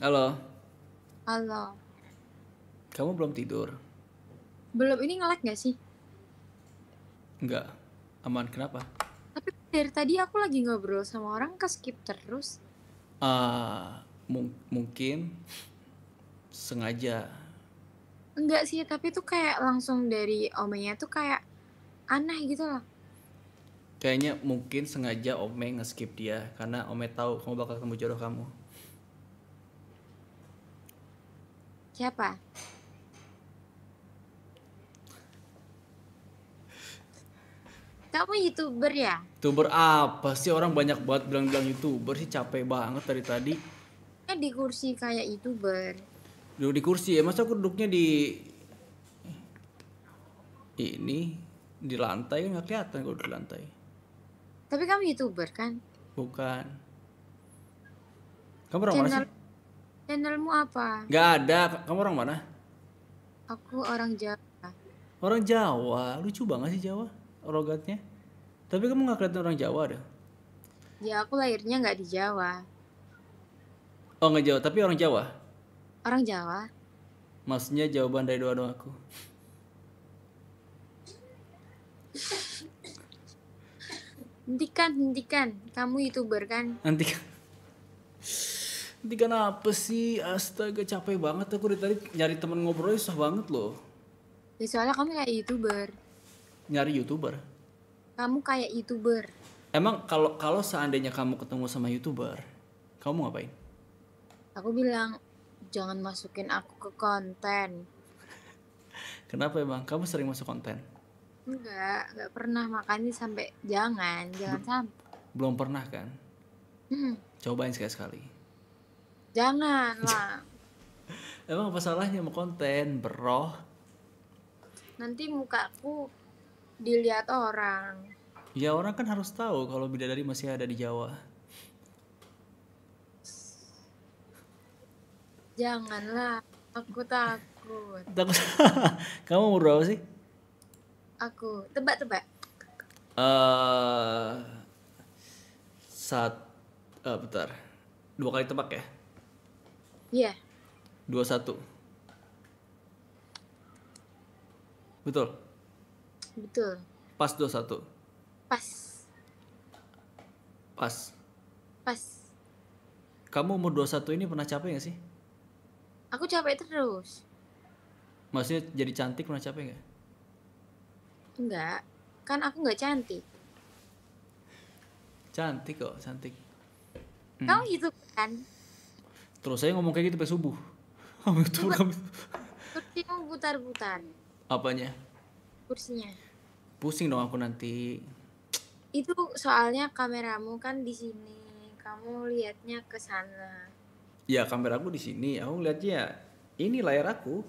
Halo. Halo. Kamu belum tidur? Belum, ini ngelag gak sih? Enggak, aman, kenapa? Tapi dari tadi aku lagi ngobrol sama orang, ke skip terus uh, mung Mungkin sengaja Enggak sih, tapi tuh kayak langsung dari omenya tuh kayak aneh gitu loh Kayaknya mungkin sengaja Ome nge-skip dia Karena Ome tahu kamu bakal ketemu jodoh kamu Siapa? Kamu youtuber ya? Youtuber apa sih orang banyak banget bilang-bilang youtuber sih capek banget dari tadi. Kan di kursi kayak youtuber. Duduk di kursi ya, masa aku duduknya di ini di lantai nggak kelihatan kalau di lantai. Tapi kamu youtuber kan? Bukan. Kamu orang mana sih? Channelmu apa? Gak ada. Kamu orang mana? Aku orang Jawa. Orang Jawa? Lucu banget sih Jawa rogatnya. Tapi kamu gak kelihatan orang Jawa deh? Ya aku lahirnya gak di Jawa. Oh nggak Jawa, tapi orang Jawa? Orang Jawa. Maksudnya jawaban dari doa-doa aku. hentikan, hentikan. Kamu youtuber kan? Hentikan. Nanti apa sih? Astaga capek banget aku dari tadi nyari temen ngobrol susah banget loh. Ya soalnya kamu kayak youtuber. Nyari youtuber? Kamu kayak youtuber. Emang kalau kalau seandainya kamu ketemu sama youtuber, kamu ngapain? Aku bilang jangan masukin aku ke konten. Kenapa emang? Kamu sering masuk konten? Enggak, enggak pernah makannya sampai jangan, jangan sampai. Belum pernah kan? Hmm. Cobain sekali-sekali. Jangan lah. Emang apa salahnya mau konten, bro? Nanti mukaku dilihat orang. Ya orang kan harus tahu kalau bidadari masih ada di Jawa. Janganlah, aku takut. Takut. Kamu umur berapa sih? Aku tebak-tebak. Eh, uh, saat uh, bentar. Dua kali tebak ya. Iya. Dua satu. Betul. Betul. Pas dua satu. Pas. Pas. Pas. Kamu umur 21 ini pernah capek gak sih? Aku capek terus. Maksudnya jadi cantik pernah capek gak? Enggak. Kan aku gak cantik. Cantik kok, cantik. Hmm. gitu kan? Terus saya ngomong kayak gitu sampai subuh. Sampai itu kami. putar-putar. Apanya? Kursinya. Pusing dong aku nanti. Itu soalnya kameramu kan di sini. Kamu lihatnya ke sana. Ya kameraku di sini. Aku lihatnya ini layar aku.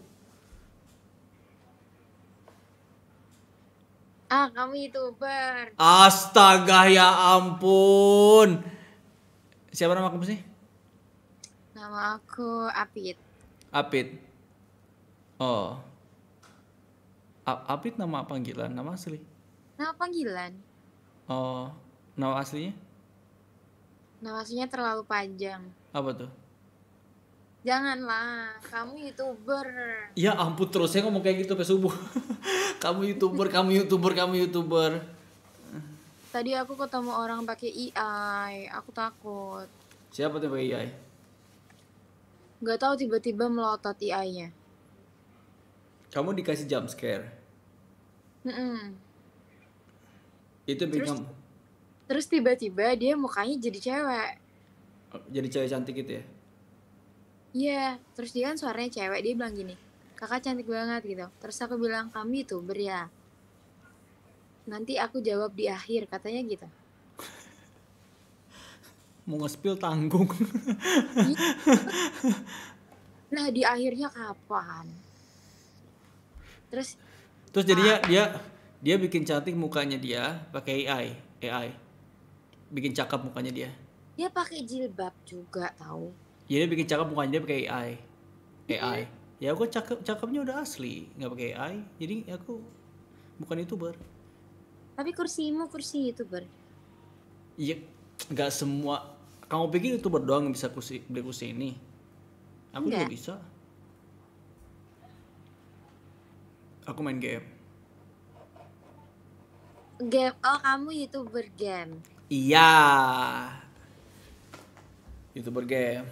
Ah, kamu youtuber. Astaga, ya ampun. Siapa nama kamu sih? Nama aku Apit. Apit. Oh. A Apit nama panggilan, nama asli? Nama panggilan. Oh, nama aslinya? Nama aslinya terlalu panjang. Apa tuh? Janganlah, kamu youtuber. Ya ampun terus saya ngomong kayak gitu pas subuh. kamu youtuber, kamu youtuber, kamu youtuber. Tadi aku ketemu orang pakai AI, e aku takut. Siapa tuh pakai AI? E nggak tahu tiba-tiba melotot AI-nya. Kamu dikasih jump scare. Mm -mm. Itu bikin terus, tiba-tiba dia mukanya jadi cewek. Jadi cewek cantik gitu ya? Iya, yeah. terus dia kan suaranya cewek, dia bilang gini, kakak cantik banget gitu. Terus aku bilang, kami itu beria. Ya. Nanti aku jawab di akhir, katanya gitu mau nge-spill tanggung. nah, di akhirnya kapan? Terus Terus jadinya ah. dia dia bikin cantik mukanya dia pakai AI, AI. Bikin cakep mukanya dia. Dia pakai jilbab juga tahu. Ya dia bikin cakep mukanya dia pakai AI. AI. Iya. Ya aku cakep cakepnya udah asli, nggak pakai AI. Jadi aku bukan YouTuber. Tapi kursimu kursi YouTuber. Iya, nggak semua kamu pikir itu berdoang yang bisa kusi, beli kursi ini aku Enggak. juga bisa aku main game game oh kamu youtuber game iya youtuber game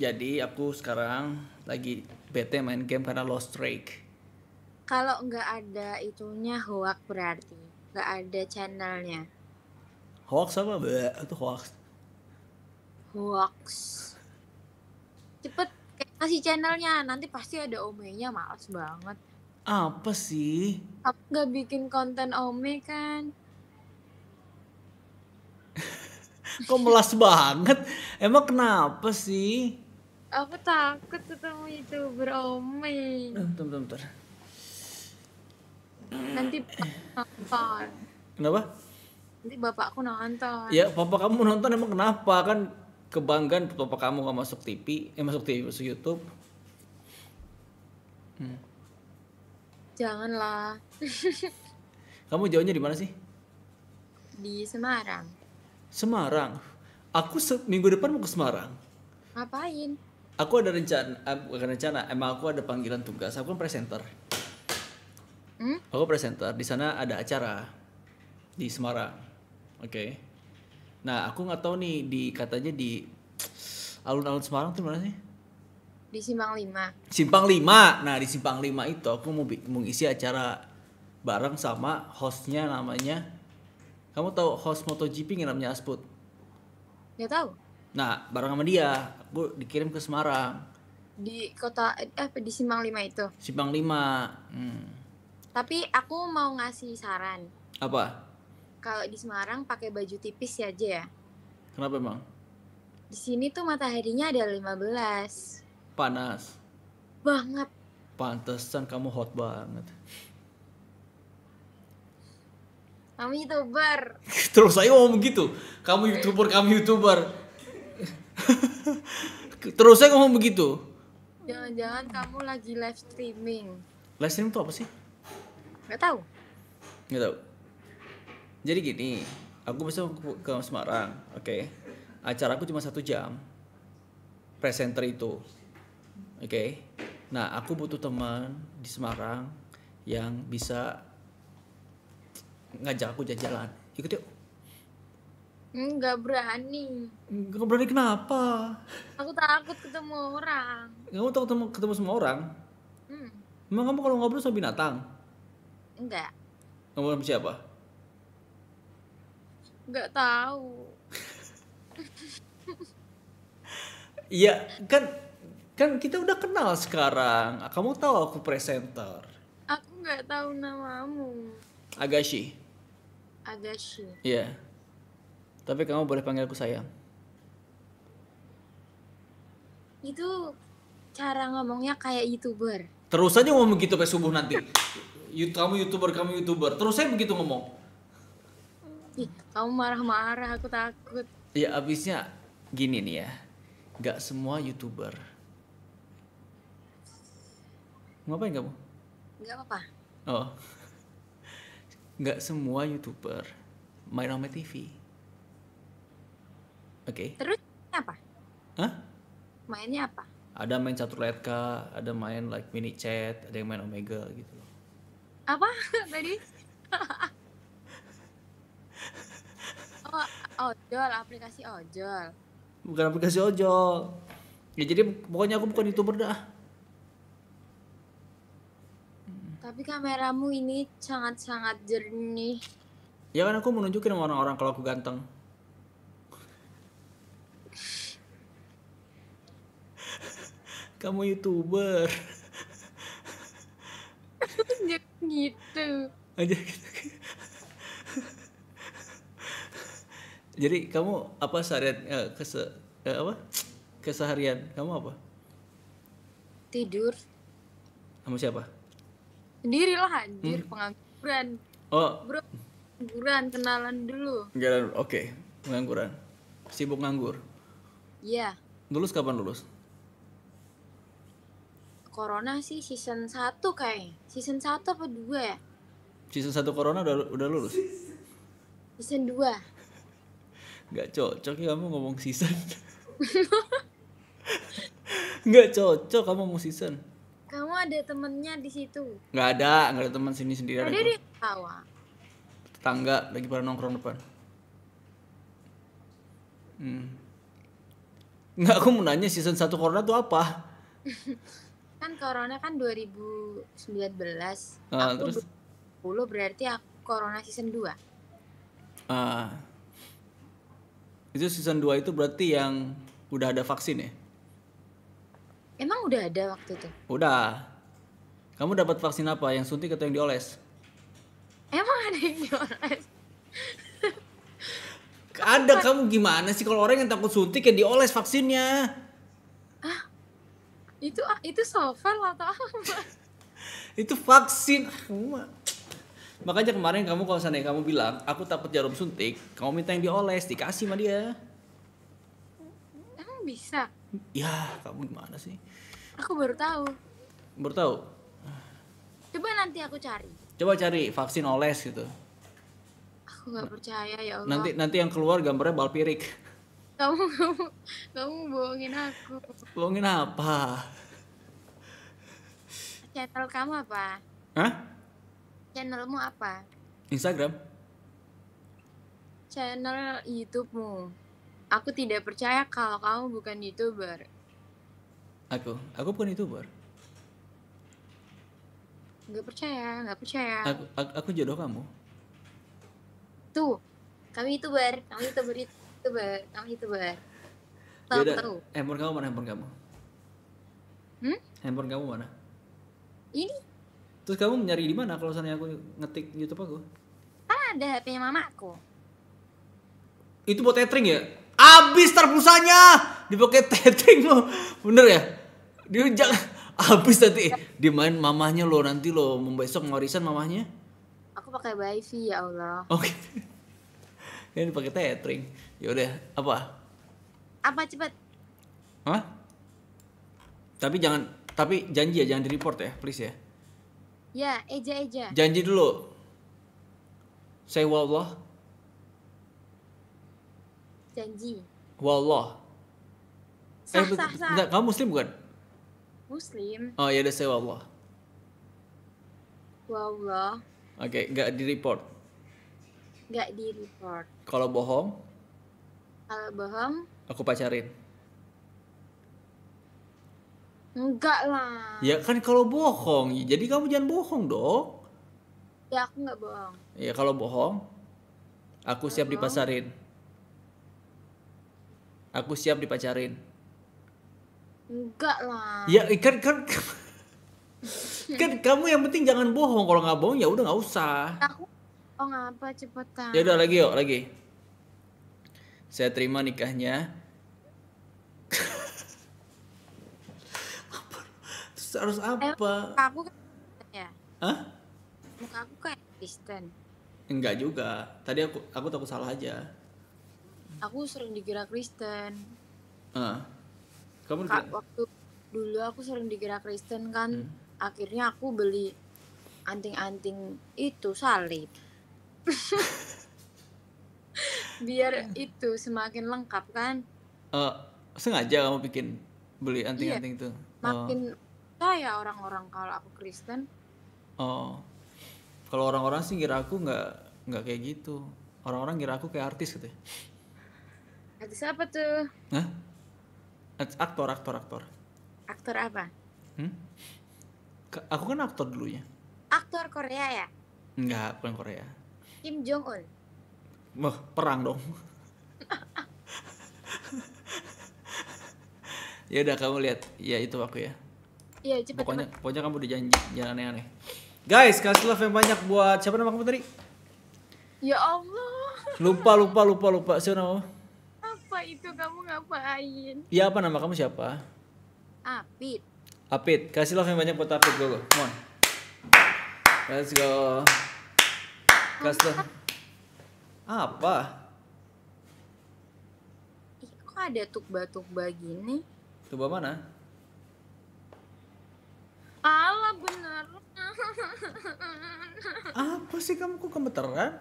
jadi aku sekarang lagi bete main game karena lost streak kalau nggak ada itunya hoax berarti nggak ada channelnya hoax apa be itu hoax hoax cepet kasih channelnya nanti pasti ada omenya males banget apa sih aku nggak bikin konten ome kan kok melas banget emang kenapa sih aku takut ketemu itu ome eh, bentar bentar, bentar. nanti nonton kenapa nanti bapakku nonton ya papa kamu nonton emang kenapa kan kebanggaan papa kamu gak masuk TV eh masuk TV masuk YouTube hmm. janganlah kamu jauhnya di mana sih di Semarang Semarang aku minggu depan mau ke Semarang ngapain aku ada rencana eh, bukan rencana emang aku ada panggilan tugas aku kan presenter hmm? aku presenter di sana ada acara di Semarang oke okay Nah, aku nggak tahu nih di katanya di alun-alun Semarang tuh mana sih? Di Simpang Lima Simpang Lima Nah, di Simpang Lima itu aku mau mengisi acara bareng sama hostnya namanya kamu tahu host MotoGP yang namanya Asput? Gak tahu. Nah, bareng sama dia, aku dikirim ke Semarang. Di kota eh di Simpang Lima itu. Simpang Lima Hmm. Tapi aku mau ngasih saran. Apa? kalau di Semarang pakai baju tipis ya aja ya. Kenapa emang? Di sini tuh mataharinya ada 15. Panas. Banget. Pantesan kamu hot banget. Kamu youtuber. Terus saya ngomong begitu, Kamu youtuber, kamu youtuber. Terus saya ngomong begitu. Jangan-jangan kamu lagi live streaming. Live streaming tuh apa sih? Gak tau. Gak tau jadi gini aku bisa ke Semarang oke okay. acaraku cuma satu jam presenter itu oke okay. nah aku butuh teman di Semarang yang bisa ngajak aku jalan-jalan ikut yuk Enggak berani. Enggak berani kenapa? Aku takut ketemu orang. Kamu takut ketemu, ketemu semua orang? Hmm. Emang kamu kalau ngobrol sama binatang? Enggak. Ngobrol sama siapa? nggak tahu Iya kan kan kita udah kenal sekarang. Kamu tahu aku presenter. Aku nggak tahu namamu. Agashi. Agashi. Iya. Yeah. Tapi kamu boleh panggil aku sayang. Itu cara ngomongnya kayak youtuber. Terus aja ngomong gitu sampai subuh nanti. kamu youtuber, kamu youtuber. Terus saya begitu ngomong. Ih, kamu marah-marah, aku takut. Ya abisnya gini nih ya, nggak semua youtuber. Ngapain kamu? Nggak apa-apa. Oh, nggak semua youtuber main sama TV. Oke. Okay. Terus apa? Hah? Mainnya apa? Ada main catur letka, ada main like mini chat, ada yang main omega gitu. Apa tadi? ojol aplikasi ojol bukan aplikasi ojol ya jadi pokoknya aku bukan youtuber dah tapi kameramu ini sangat-sangat jernih ya kan aku menunjukin sama orang-orang kalau aku ganteng kamu youtuber aja gitu aja gitu Jadi kamu apa seharian eh, kese, eh, apa? Keseharian kamu apa? Tidur. Kamu siapa? Sendiri lah anjir, hmm? pengangguran. Oh. Bro, pengangguran kenalan dulu. Kenalan, oke. Okay. Pengangguran. Sibuk nganggur. Iya. Yeah. Lulus kapan lulus? Corona sih season 1 kayak, Season 1 apa 2 ya? Season 1 Corona udah udah lulus. Season 2 nggak cocok ya kamu ngomong season nggak cocok kamu ngomong season kamu ada temennya di situ nggak ada nggak ada teman sini sendiri ada di bawah tetangga lagi pada nongkrong depan hmm. nggak aku mau nanya season satu corona tuh apa kan corona kan 2019 uh, ah, aku terus 10 berarti aku corona season 2 ah itu season 2 itu berarti yang udah ada vaksin ya? Emang udah ada waktu itu? Udah. Kamu dapat vaksin apa? Yang suntik atau yang dioles? Emang ada yang dioles? ada kamu gimana sih kalau orang yang takut suntik ya dioles vaksinnya? Ah, itu ah, itu sofa atau apa? itu vaksin. Oh, Makanya kemarin kamu kalau sana kamu bilang, aku takut jarum suntik, kamu minta yang dioles, dikasih sama dia. Emang bisa? Ya, kamu gimana sih? Aku baru tahu. Baru tahu? Coba nanti aku cari. Coba cari vaksin oles gitu. Aku nggak percaya ya Allah. Nanti nanti yang keluar gambarnya balpirik. Kamu kamu kamu bohongin aku. Bohongin apa? Channel kamu apa? Hah? Channelmu apa? Instagram. Channel YouTubemu? Aku tidak percaya kalau kamu bukan YouTuber. Aku, aku bukan YouTuber. Gak percaya, gak percaya. Aku, aku, aku jodoh kamu. Tuh, kami YouTuber, kami YouTuber, YouTuber, kami YouTuber. Tahu, tahu. Handphone kamu mana handphone kamu? Hmm? Handphone kamu mana? Ini Terus kamu nyari di mana kalau misalnya aku ngetik YouTube aku? Kan ada HP-nya mamaku. Itu buat tethering ya? Abis tar pulsanya dipakai tethering lo. Bener ya? Dia jangan habis nanti dia main mamahnya lo nanti lo membesok warisan mamahnya. Aku pakai wifi ya Allah. Oke. Okay. Ini dipakai tethering. Ya udah, apa? Apa cepet? Hah? Tapi jangan tapi janji ya jangan di report ya, please ya. Ya, eja-eja. Janji dulu. Say wallah. Janji. Wallah. Sah, eh, sah, sah. kamu muslim bukan? Muslim. Oh, ya udah say wallah. Wallah. Oke, okay, nggak di report. Enggak di report. Kalau bohong? Kalau bohong? Aku pacarin. Enggak lah. Ya kan kalau bohong, ya jadi kamu jangan bohong dong. Ya aku nggak bohong. Ya kalau bohong, aku gak siap bohong. dipasarin. Aku siap dipacarin. Enggak lah. Ya eh, kan, kan kan kan kamu yang penting jangan bohong. Kalau nggak bohong ya udah nggak usah. Aku oh apa cepetan. Ya udah lagi yuk lagi. Saya terima nikahnya harus apa? Muka aku kan ya. Hah? Muka aku kayak Kristen. Enggak juga. Tadi aku aku takut salah aja. Aku sering dikira Kristen. Uh. Kamu dikira? waktu dulu aku sering dikira Kristen kan. Hmm. Akhirnya aku beli anting-anting itu salib. Biar itu semakin lengkap kan. Uh, sengaja kamu bikin beli anting-anting iya. itu. Makin oh percaya orang-orang kalau aku Kristen. Oh, kalau orang-orang sih kira aku nggak nggak kayak gitu. Orang-orang kira aku kayak artis gitu. Artis apa tuh? Hah? Aktor, aktor, aktor. Aktor apa? Hmm? Aku kan aktor dulunya. Aktor Korea ya? Enggak, bukan Korea. Kim Jong Un. Wah, perang dong. ya udah kamu lihat, ya itu aku ya. Iya cepet pokoknya, cepet. pokoknya kamu udah janji jangan aneh-aneh. Guys kasih love yang banyak buat siapa nama kamu tadi? Ya Allah. Lupa lupa lupa lupa siapa nama? Apa itu kamu ngapain? Iya apa nama kamu siapa? Apit. Apit kasih love yang banyak buat Apit go go. Come on. Let's go. Kasih love. Apa? Ih, ada tukba-tukba gini? Tukba mana? Alah bener. Apa sih kamu kok kemeteran?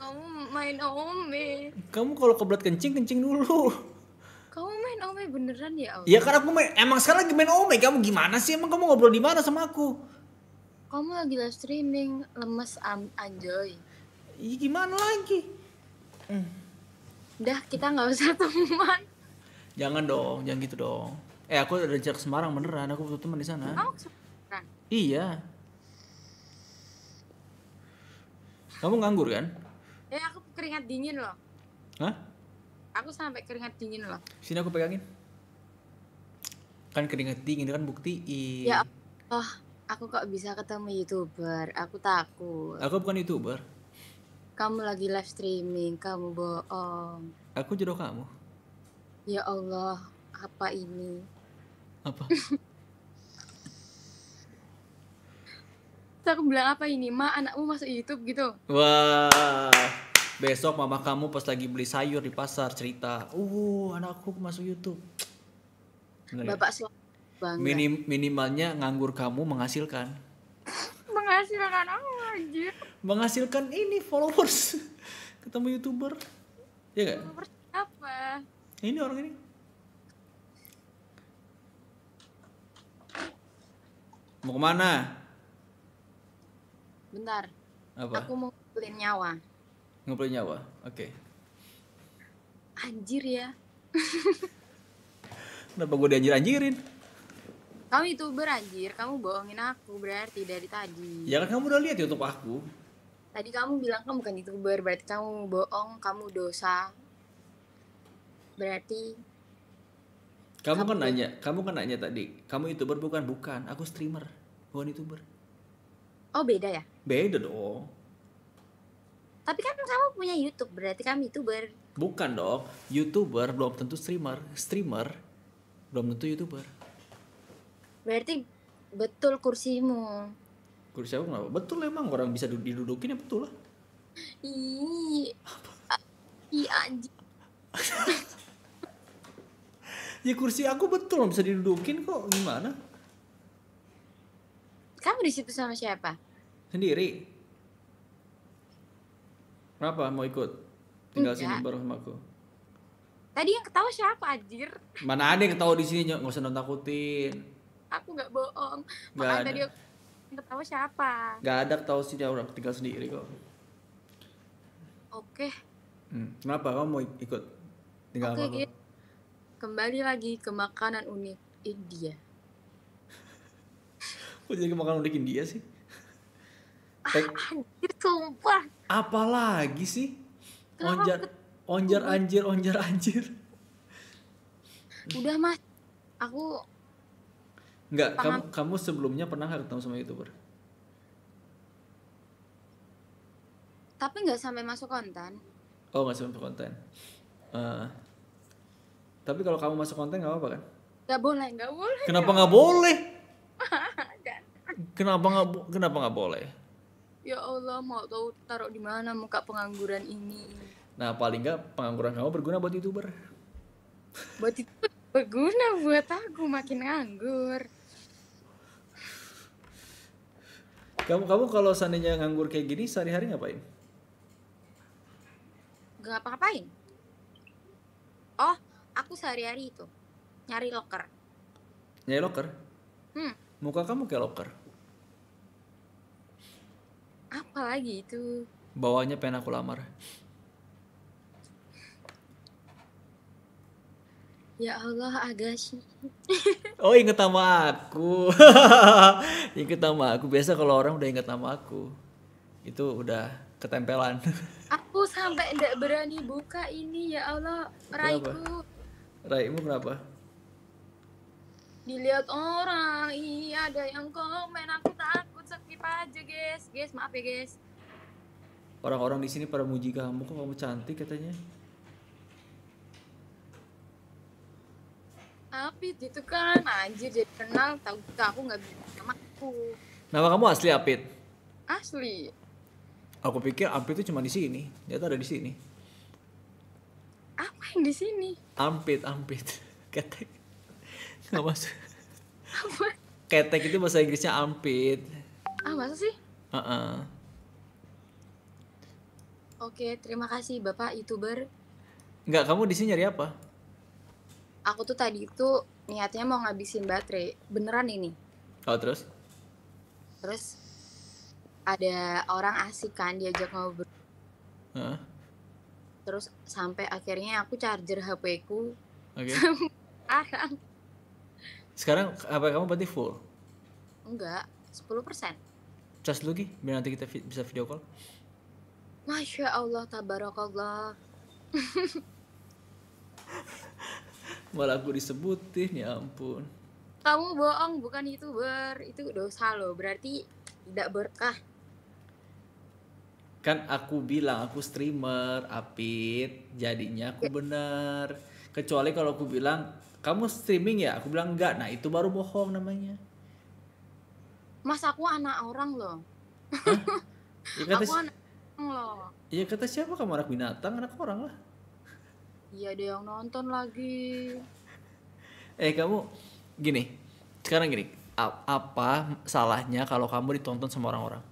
Kamu main ome. Kamu kalau kebelat kencing kencing dulu. Kamu main ome beneran ya? Ome? Ya karena aku main. Emang sekarang lagi main ome. Kamu gimana sih? Emang kamu ngobrol di mana sama aku? Kamu lagi live streaming lemes um, anjoy. Iya gimana lagi? Hmm. Udah kita nggak usah teman. Jangan dong, jangan gitu dong. Eh aku ada ke Semarang beneran, aku butuh teman di sana. Kamu oh, ke Semarang? Iya. Kamu nganggur kan? Ya aku keringat dingin loh. Hah? Aku sampai keringat dingin loh. Sini aku pegangin. Kan keringat dingin kan bukti Ya oh, aku kok bisa ketemu youtuber? Aku takut. Aku bukan youtuber. Kamu lagi live streaming, kamu bohong. Aku jodoh kamu. Ya Allah, apa ini? apa Terus aku bilang apa ini ma anakmu masuk YouTube gitu wah besok mama kamu pas lagi beli sayur di pasar cerita uh anakku masuk YouTube Bener bapak ya? selalu Minim, minimalnya nganggur kamu menghasilkan menghasilkan apa anjir menghasilkan ini followers ketemu youtuber ya gak? apa ini orang ini Mau kemana? Bentar. Apa? Aku mau ngumpulin nyawa. Ngumpulin nyawa. Oke. Okay. Anjir ya. Kenapa gue dianjir-anjirin? Kamu itu beranjir, kamu bohongin aku berarti dari tadi. Ya kan kamu udah lihat YouTube aku. Tadi kamu bilang kamu bukan itu berarti kamu bohong, kamu dosa. Berarti kamu kan nanya, kamu kan nanya tadi, kamu youtuber bukan? Bukan, aku streamer, bukan youtuber. Oh beda ya? Beda dong. Tapi kan kamu punya YouTube, berarti kamu youtuber. Bukan dong, youtuber belum tentu streamer, streamer belum tentu youtuber. Berarti betul kursimu. Kursi aku kenapa? Betul emang orang bisa didudukin ya betul lah. Ih. Iya anjing. ya kursi aku betul bisa didudukin kok gimana kamu di situ sama siapa sendiri kenapa mau ikut tinggal Enggak. sini bareng sama aku tadi yang ketawa siapa anjir mana ada yang ketawa di sini nggak usah nontakutin aku nggak bohong ada tadi yang ketawa siapa? Gak ada ketawa sih dia orang tinggal sendiri kok. Oke. Hmm. Kenapa kamu mau ikut? Tinggal okay, sama gitu. Kembali lagi ke makanan unik India. Kok jadi makanan unik India sih? Ah, anjir, sumpah. Apalagi sih? onjar, onjar anjir, onjar anjir. Udah mas, aku. Enggak, kamu, kamu sebelumnya pernah gak ketemu sama youtuber? Tapi nggak sampai masuk konten. Oh, nggak sampai konten. Uh, tapi kalau kamu masuk konten nggak apa-apa kan? Gak boleh, gak boleh. Kenapa nggak boleh? Kan. kenapa nggak kenapa nggak boleh? Ya Allah, mau tahu taruh di mana muka pengangguran ini? Nah, paling nggak pengangguran kamu berguna buat youtuber. Buat itu berguna buat aku makin nganggur. Kamu kamu kalau seandainya nganggur kayak gini sehari-hari ngapain? Gak apa-apain. Oh, aku sehari-hari itu nyari locker nyari locker hmm. muka kamu kayak locker apa lagi itu bawahnya pengen aku lamar Ya Allah, Agassi. oh, inget nama aku. inget nama aku. Biasa kalau orang udah inget nama aku, itu udah ketempelan. aku sampai enggak berani buka ini, ya Allah, Raiku. Raimu kenapa? Dilihat orang, iya ada yang komen, aku takut skip aja guys, guys maaf ya guys. Orang-orang di sini pada muji kamu kok kamu cantik katanya. Apit itu kan anjir jadi kenal tahu aku nggak bisa sama aku. Nama kamu asli Apit? Asli. Aku pikir Apit itu cuma di sini, ternyata ada di sini apa yang di sini ampit ampit ketek nggak masuk apa ketek itu bahasa Inggrisnya ampit ah masa sih uh -uh. oke terima kasih bapak youtuber nggak kamu di sini nyari apa aku tuh tadi itu niatnya mau ngabisin baterai beneran ini oh terus terus ada orang asik kan diajak ngobrol uh terus sampai akhirnya aku charger HP ku okay. sekarang sekarang HP kamu berarti full enggak 10% persen cas dulu Ki, biar nanti kita bisa video call Masya Allah, tabarakallah Malah aku disebutin, ya ampun Kamu bohong, bukan youtuber Itu dosa loh, berarti tidak berkah kan aku bilang aku streamer apit jadinya aku ya. bener kecuali kalau aku bilang kamu streaming ya aku bilang enggak nah itu baru bohong namanya mas aku anak orang loh ya, kata aku anak orang loh iya kata siapa kamu anak binatang anak orang lah iya ada yang nonton lagi eh kamu gini sekarang gini apa salahnya kalau kamu ditonton sama orang-orang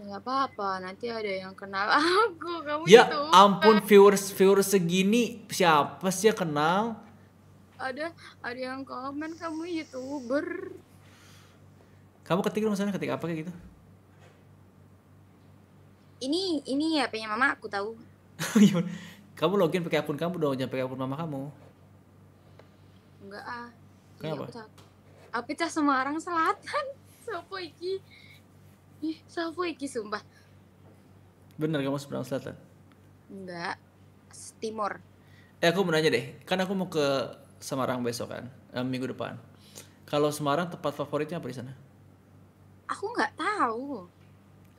Ya, nggak apa-apa nanti ada yang kenal aku kamu ya itu. ampun viewers viewers segini siapa sih yang kenal ada ada yang komen kamu youtuber kamu ketik dong sana ketik apa kayak gitu ini ini ya punya mama aku tahu iya, kamu login pakai akun kamu dong jangan pakai akun mama kamu enggak ah iya, kenapa Apita Semarang Selatan siapa iki Ih, Savo iki sumpah. Bener kamu Seberang Selatan? Enggak, Timur. Eh aku mau nanya deh, kan aku mau ke Semarang besok kan, eh, minggu depan. Kalau Semarang tempat favoritnya apa di sana? Aku nggak tahu.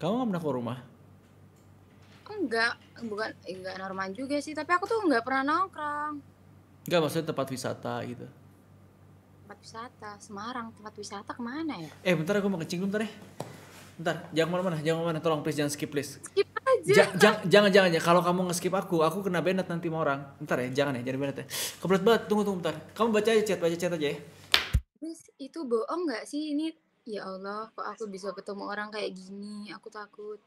Kamu nggak pernah ke rumah? Enggak, bukan enggak eh, normal juga sih, tapi aku tuh nggak pernah nongkrong. Enggak maksudnya tempat wisata gitu. Tempat wisata, Semarang tempat wisata kemana ya? Eh bentar aku mau kencing bentar ya Ntar, jangan kemana-mana, jangan kemana-mana, tolong please jangan skip please. Skip aja. Ja, jangan, jangan, jangan. Kalau kamu nge-skip aku, aku kena banned nanti sama orang. Ntar ya, jangan ya, jadi banned ya. Kebelet banget, tunggu, tunggu, ntar. Kamu baca aja chat, baca chat aja ya. Terus itu bohong gak sih ini? Ya Allah, kok aku bisa ketemu orang kayak gini, aku takut.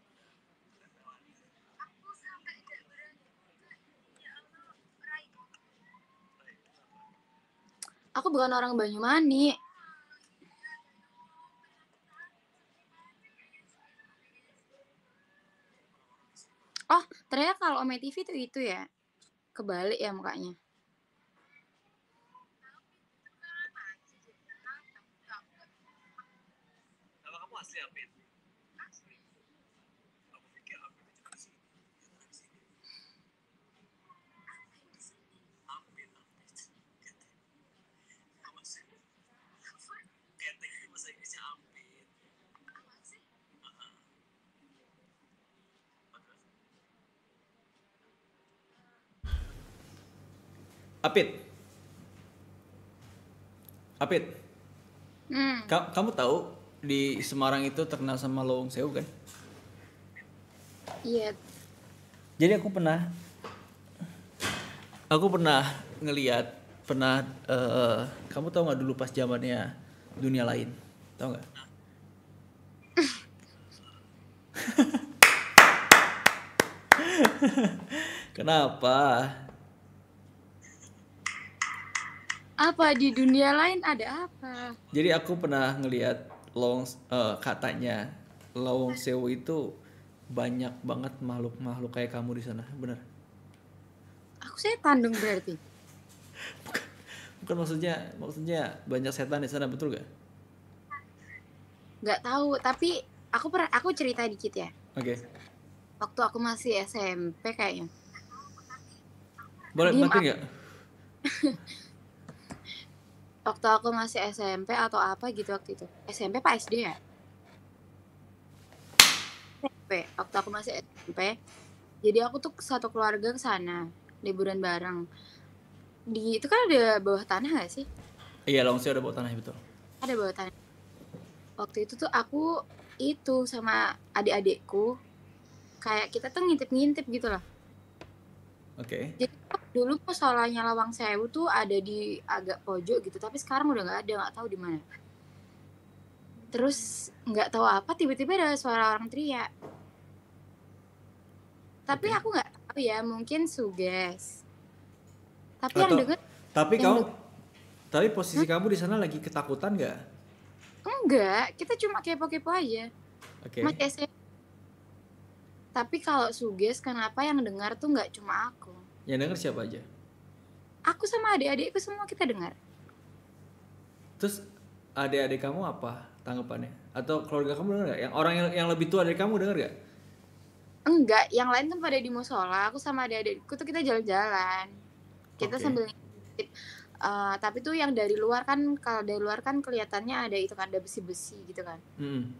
Aku bukan orang Banyumani. Oh, ternyata kalau Ome TV itu itu ya. Kebalik ya mukanya. Apit. Apit. Hmm. Ka kamu tahu di Semarang itu terkenal sama lawang sewu kan? Iya. Yep. Jadi aku pernah aku pernah ngeliat pernah uh, kamu tahu nggak dulu pas zamannya dunia lain tahu nggak? Kenapa? apa di dunia lain ada apa jadi aku pernah ngelihat long uh, katanya Long sewu itu banyak banget makhluk-makhluk kayak kamu di sana benar aku saya dong berarti bukan, bukan maksudnya maksudnya banyak setan di sana betul gak nggak tahu tapi aku pernah aku cerita dikit ya oke okay. waktu aku masih SMP kayaknya boleh makin nggak waktu aku masih SMP atau apa gitu waktu itu SMP pak SD ya SMP waktu aku masih SMP jadi aku tuh satu keluarga ke sana liburan bareng di itu kan ada bawah tanah gak sih iya Longsi ada bawah tanah betul ada bawah tanah waktu itu tuh aku itu sama adik-adikku kayak kita tuh ngintip-ngintip gitu loh Oke. Okay. Jadi dulu musolanya Lawang Sewu tuh ada di agak pojok gitu, tapi sekarang udah nggak ada, nggak tahu di mana. Terus nggak tahu apa, tiba-tiba ada suara orang teriak. Tapi okay. aku nggak tahu ya, mungkin suges. Tapi Atau, yang dengar. Tapi kamu, denger, tapi posisi Hah? kamu di sana lagi ketakutan nggak? Enggak, kita cuma kepo-kepo aja. Oke. Okay. Tapi kalau suges kenapa yang dengar tuh nggak cuma aku? Yang dengar siapa aja? Aku sama adik-adikku semua kita dengar. Terus adik-adik kamu apa tanggapannya? Atau keluarga kamu dengar nggak? Yang orang yang, yang lebih tua dari kamu dengar gak? Enggak, yang lain kan pada di musola. Aku sama adik-adikku tuh kita jalan-jalan. Kita okay. sambil Uh, tapi tuh yang dari luar kan kalau dari luar kan kelihatannya ada itu kan ada besi-besi gitu kan. Hmm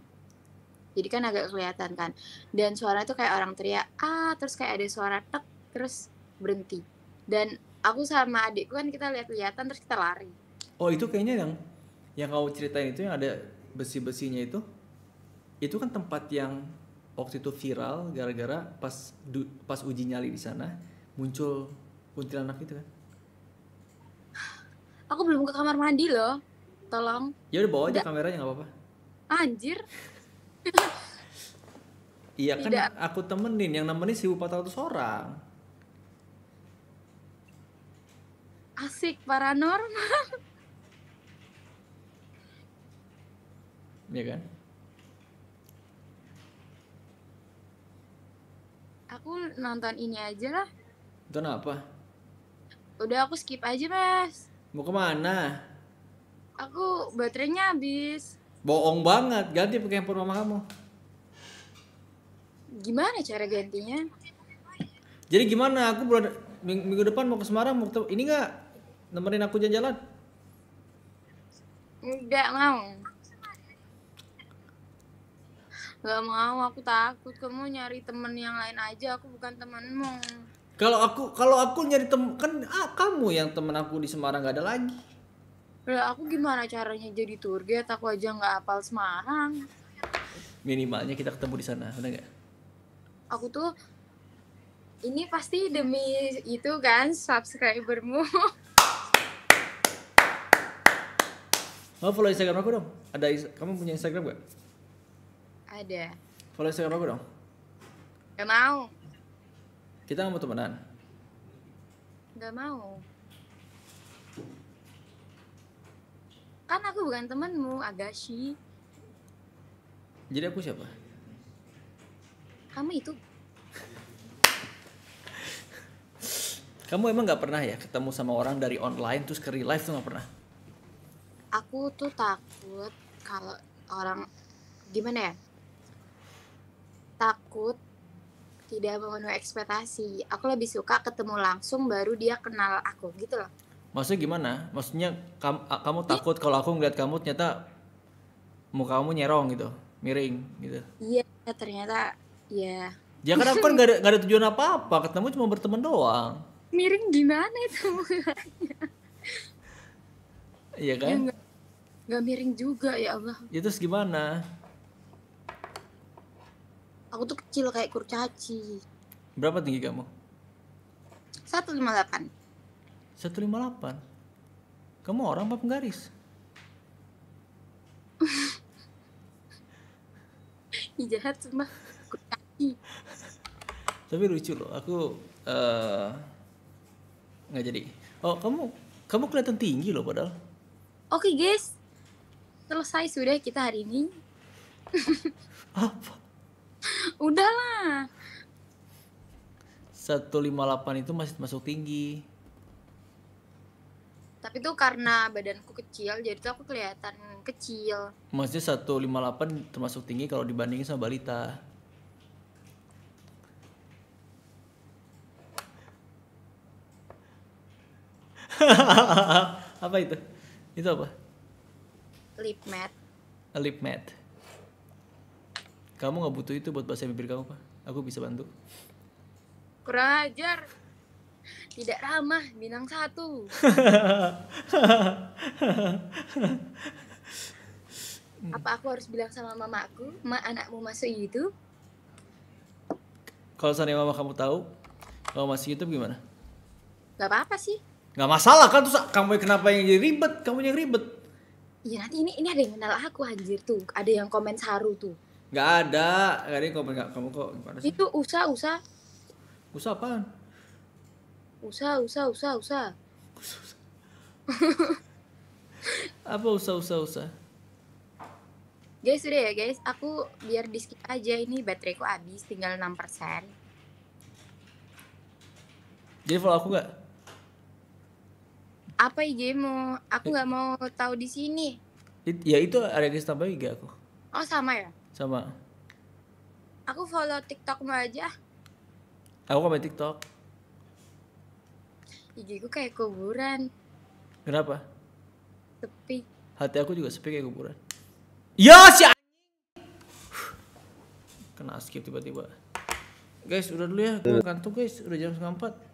jadi kan agak kelihatan kan dan suara itu kayak orang teriak ah terus kayak ada suara tek terus berhenti dan aku sama adikku kan kita lihat kelihatan terus kita lari oh itu kayaknya yang yang kau ceritain itu yang ada besi-besinya itu itu kan tempat yang waktu itu viral gara-gara pas du, pas uji nyali di sana muncul kuntilanak itu kan aku belum ke kamar mandi loh tolong ya udah bawa aja udah. kameranya nggak apa-apa anjir Iya kan aku temenin yang nemenin 1400 orang. Asik paranormal. Iya kan? Aku nonton ini aja lah. Nonton apa? Udah aku skip aja, Mas. Mau kemana? Aku baterainya habis bohong banget ganti pakai handphone mama kamu gimana cara gantinya jadi gimana aku bulan minggu depan mau ke Semarang mau ketemu, ini nggak nemenin aku jalan-jalan nggak mau nggak mau aku takut kamu nyari temen yang lain aja aku bukan temenmu kalau aku kalau aku nyari temen kan ah, kamu yang temen aku di Semarang gak ada lagi lah aku gimana caranya jadi tour guide? Aku aja nggak apal Semarang. Minimalnya kita ketemu di sana, benar nggak? Aku tuh ini pasti demi itu kan subscribermu. Oh, follow Instagram aku dong. Ada kamu punya Instagram gak? Ada. Follow Instagram aku dong. Gak mau. Kita nggak mau temenan. Gak mau. kan aku bukan temenmu Agashi jadi aku siapa kamu itu kamu emang nggak pernah ya ketemu sama orang dari online terus ke real life tuh nggak pernah aku tuh takut kalau orang gimana ya takut tidak memenuhi ekspektasi aku lebih suka ketemu langsung baru dia kenal aku gitu loh maksudnya gimana maksudnya kamu, kamu iya. takut kalau aku ngeliat kamu ternyata muka kamu nyerong gitu miring gitu iya ternyata iya ya kan aku kan gak ada, gak ada tujuan apa apa ketemu cuma berteman doang miring gimana itu iya kan ya, gak, gak miring juga ya Allah ya terus gimana aku tuh kecil kayak kurcaci berapa tinggi kamu 158 158 kamu orang apa penggaris jahat cuma kaki tapi lucu loh aku eh, nggak uh, jadi oh kamu kamu kelihatan tinggi loh padahal oke okay, guys selesai sudah kita hari ini apa udahlah 158 itu masih masuk tinggi tapi tuh karena badanku kecil jadi tuh aku kelihatan kecil maksudnya 158 termasuk tinggi kalau dibandingin sama balita apa itu itu apa lip mat lip mat kamu nggak butuh itu buat bahasa bibir kamu pak aku bisa bantu kurang ajar tidak ramah bilang satu apa aku harus bilang sama mamaku ma anakmu masuk YouTube kalau seandainya mama kamu tahu kalau masih YouTube gimana Gak apa-apa sih Gak masalah kan terus kamu kenapa yang jadi ribet kamu yang ribet Iya nanti ini ini ada yang kenal aku anjir tuh ada yang komen saru tuh Gak ada, gak ada yang komen kamu kok gimana sih? Itu usah usah. Usah apaan? usah usah usah usah apa usah usah usah guys udah ya guys aku biar di aja ini bateraiku habis tinggal 6% jadi follow aku gak? apa IG-mu? Aku nggak mau tahu di sini. It, ya itu ada guys tambah IG aku. Oh sama ya? Sama. Aku follow TikTokmu aja. Aku main TikTok. IG ku kayak kuburan. Kenapa? Sepi. Hati aku juga sepi kayak kuburan. Ya si Kena skip tiba-tiba. Guys, udah dulu ya. Gue kantuk guys. Udah jam setengah empat.